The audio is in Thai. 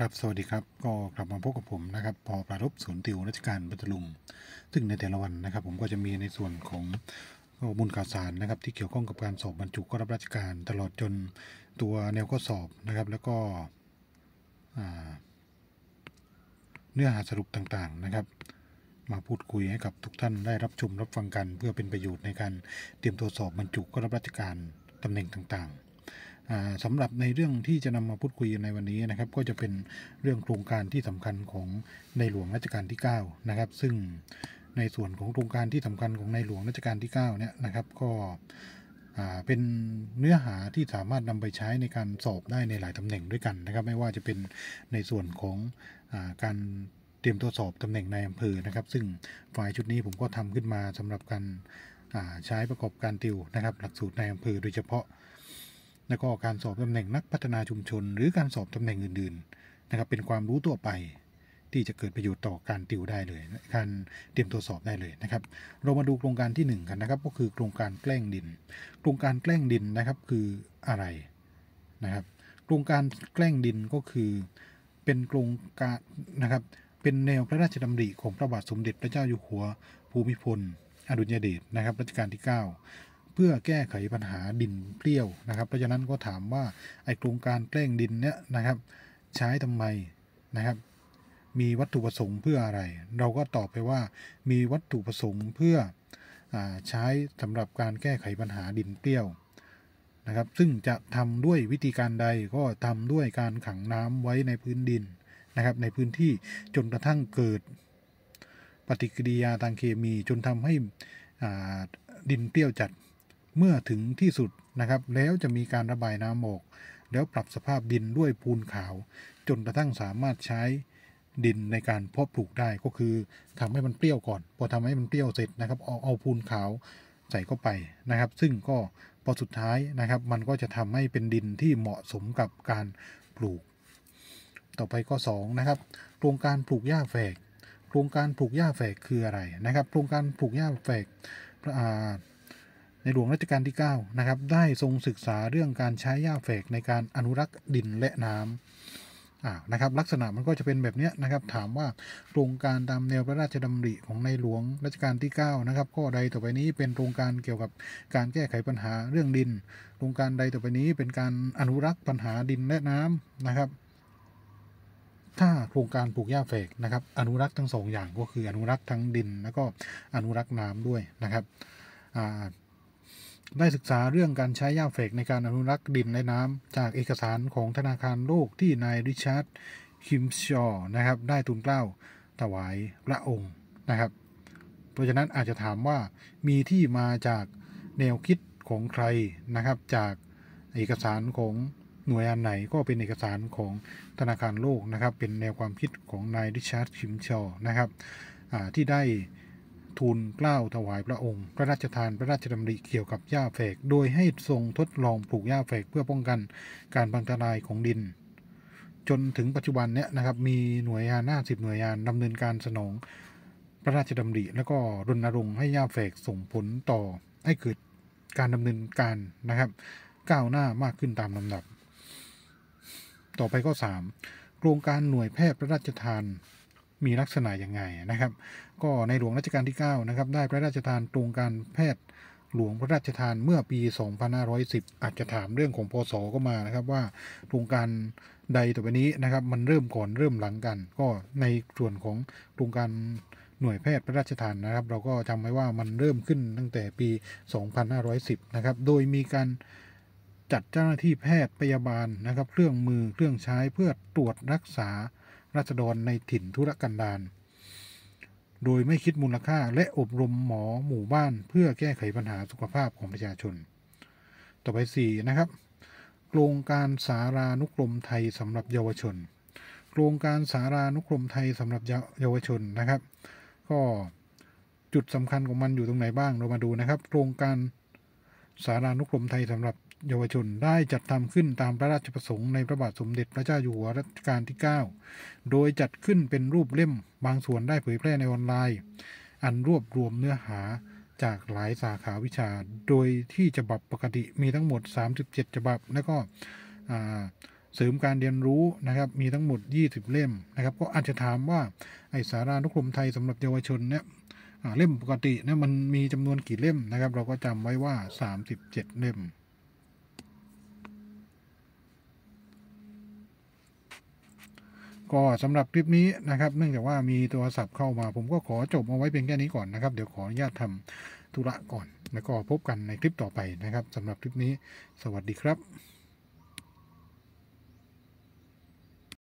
ครับสวัสดีครับก็กลับมาพบกับผมนะครับพอประรบศูนย์ติวราชการพัทลุงซึ่งในแต่ละวันนะครับผมก็จะมีในส่วนของข้อมูลข่าวสารนะครับที่เกี่ยวข้องกับการสอบบรรจุก็รับราชการตลอดจนตัวแนวข้อสอบนะครับแล้วก็เนื้อหาสรุปต่างๆนะครับมาพูดคุยให้กับทุกท่านได้รับชมรับฟังกันเพื่อเป็นประโยชน์ ในการเตรียมตัวสอบบรรจุก็รับราชการตำแหน่งต่างๆสำหรับในเรื่องที่จะนำมาพูดคุยในวันนี้นะครับก็จะเป็นเรื่องโครงการที่สำคัญของในหลวงรัชกาลที่9นะครับซึ่งในส่วนของโครงการที่สำคัญของในหลวงรัชกาลที่9เนี่ยนะครับก็เป็นเนื้อหาที่สามารถนำไปใช้ในการสอบได้ในหลายตำแหน่งด้วยกันนะครับไม่ว่าจะเป็นในส่วนของอการเตรียมตัวสอบตำแหน่งในอำเภอนะครับซึ่งฝ่ายชุดนี้ผมก็ทำขึ้นมาสำหรับการใช้ประกอบการติวนะครับหลักสูตรในอำเภอโดยเฉพาะและก็การสอบตำแหน่งนักพัฒนาชุมชน หรือการสอบตำแหน่งอื่นๆนะครับเป็นความรู้ตัวไป ที่จะเกิดประโยชน์ต่อการติวได้เลย การเตรียมตัวสอบได้เลยนะครับ เรามาดูโครงการที่1กันนะครับก็คือโครงการแกล้งดินโครงการแกล้งดินนะครับคืออะไรนะครับโครงการแกล้งดินก็คือเป็นโครงการนะครับเป็นแนวพระราชดำริของพระบาทสมเด็จพระเจ้าอยู่หัว ภูมิพลอดุลยเดชนะครับรัชกาลที่ 9เพื่อแก้ไขปัญหาดินเปรี้ยวนะครับเพราะฉะนั้นก็ถามว่าไอโครงการแกล้งดินเนี้ยนะครับ ใช้ทำไม นะครับ มีวัตถุประสงค์เพื่ออะไร เราก็ตอบไปว่ามีวัตถุประสงค์เพื่ออใช้สำหรับการแก้ไขปัญหาดินเปรี้ยวนะครับซึ่งจะทำด้วยวิธีการใดก็ทำด้วยการขังน้ำไว้ในพื้นดินนะครับ ในพื้นที่จนกระทั่งเกิด ปฏิกิริยาทางเคมีจนทำให้ดินเปรี้ยวจัดเมื่อถึงที่สุดนะครับ แล้วจะมีการระบายน้ำออกแล้วปรับสภาพดินด้วยปูนขาว จนกระทั่งสามารถใช้ดินในการเพาะปลูกได้ก็คือ ทำให้มัน เปรี้ยว ก่อน พอทำให้มันเปรี้ยวเสร็จนะ ครับ เอาเอาปูนขาวใส่เข้าไปนะครับ ซึ่งก็พอสุดท้ายนะครับ มันก็จะทำให้เป็นดินที่เหมาะสมกับการปลูก ต่อไปก็อ2นะครับโครงการปลูกหญ้าแฝก โครงการปลูกหญ้าแฝกคืออะไรนะครับโครงการปลูกหญ้าแฝกอาในหลวงรัชกาลที่ 9 นะครับ ได้ทรงศึกษาเรื่องการใช้หญ้าแฝกในการอนุรักษ์ดินและน้ำอานะครับ ลักษณะมันก็จะเป็นแบบนี้นะครับ ถามว่าโครงการตามแนวพระราชดำริของในหลวงรัชกาลที่ 9 นะครับข้อใดต่อไปนี้เป็นโครงการเกี่ยวกับการแก้ไขปัญหาเรื่องดิน โครงการใดต่อไปนี้เป็นการอนุรักษ์ปัญหาดินและน้ำนะครับ ถ้าโครงการปลูกหญ้าแฝกนะครับ อนุรักษ์ทั้งสองอย่างก็คือ อนุรักษ์ทั้งดินแล้วก็อนุรักษ์น้ำด้วยนะครับได้ศึกษาเรื่องการใช้ย่าเฟกในการอนุรักษ์ดินและน้ำจากเอกสารของธนาคารโลกที่นายริชาร์ดคิมชอนะครับ ได้ทูลเกล้าถวายพระองค์นะครับ เพราะฉะนั้นอาจจะถามว่ามีที่มาจากแนวคิดของใครนะครับ จากเอกสารของหน่วยงานไหนก็เป็นเอกสารของธนาคารโลกนะครับ เป็นแนวความคิดของนายริชาร์ดคิมชอนะครับที่ได้ทูลเกล้าถวายพระองค์ พระ ราชทานพระ ราชดำริเกี่ยวกับหญ้าแฝกโดยให้ทรงทดลองปลูกหญ้าแฝกเพื่อป้องกันการบังทลายของดิน จนถึงปัจจุบันเนี้ยนะครับมีหน่วยงานหน้าสิบหน่วยงานดำเนินการสนองพระราชดำริแล้วก็รณรงค์ให้หญ้าแฝกส่งผลต่อ ให้เกิดการดำเนินการนะครับก้าวหน้ามากขึ้นตามลำดับ ต่อไปก็3โครงการหน่วยแพทย์พระราชทานมีลักษณะอย่างไงนะครับ ก็ในหลวงรัชกาลที่9นะครับได้พระราชทานตรงการแพทย์หลวงพระราชทานเมื่อปี 2510 อาจจะถามเรื่องของพศก็มานะครับ ว่าโครงการใดต่อไปนี้นะครับ มันเริ่มก่อนเริ่มหลังกัน ก็ในส่วนของโครงการหน่วยแพทย์พระราชทานนะครับ เราก็จำไว้ว่ามันเริ่มขึ้นตั้งแต่ปี 2510นะครับโดยมีการจัดเจ้าหน้าที่แพทย์พยาบาลนะครับเครื่องมือเครื่องใช้เพื่อตรวจรักษาราษฎรในถิ่นธุรกันดารโดยไม่คิดมูลค่าและอบรมหมอหมู่บ้านเพื่อแก้ไขปัญหาสุขภาพของประชาชน ต่อไป4นะครับ โครงการสารานุกรมไทยสำหรับเยาวชน โครงการสารานุกรมไทยสำหรับเยาวชนนะครับ ก็จุดสำคัญของมันอยู่ตรงไหนบ้างเรามาดูนะครับ โครงการสารานุกรมไทยสำหรับเยาวชนได้จัดทำขึ้นตามพระราชประสงค์ในพระบาทสมเด็จพระเจ้าอยู่หัวรัชกาลที่ 9 โดยจัดขึ้นเป็นรูปเล่มบางส่วนได้เผยแพร่ในออนไลน์ อันรวบรวมเนื้อหาจากหลายสาขาวิชา โดยที่ฉบับปกติมีทั้งหมด 37ฉบับแล้วก็เสริมการเรียนรู้นะครับมีทั้งหมด 20 เล่มนะครับก็อาจจะถามว่าไอสารานุกรมไทยสำหรับเยาวชนเนี่ยเล่มปกติเนี่ยมันมีจำนวนกี่เล่มนะครับ เราก็จำไว้ว่า37เล่มก็สำหรับคลิปนี้นะครับ เนื่องจากว่ามีโทรศัพท์เข้ามา ผมก็ขอจบเอาไว้เพียงแค่นี้ก่อนนะครับ เดี๋ยวขออนุญาตทำธุระก่อน แล้วก็พบกันในคลิปต่อไปนะครับ สำหรับคลิปนี้สวัสดีครับ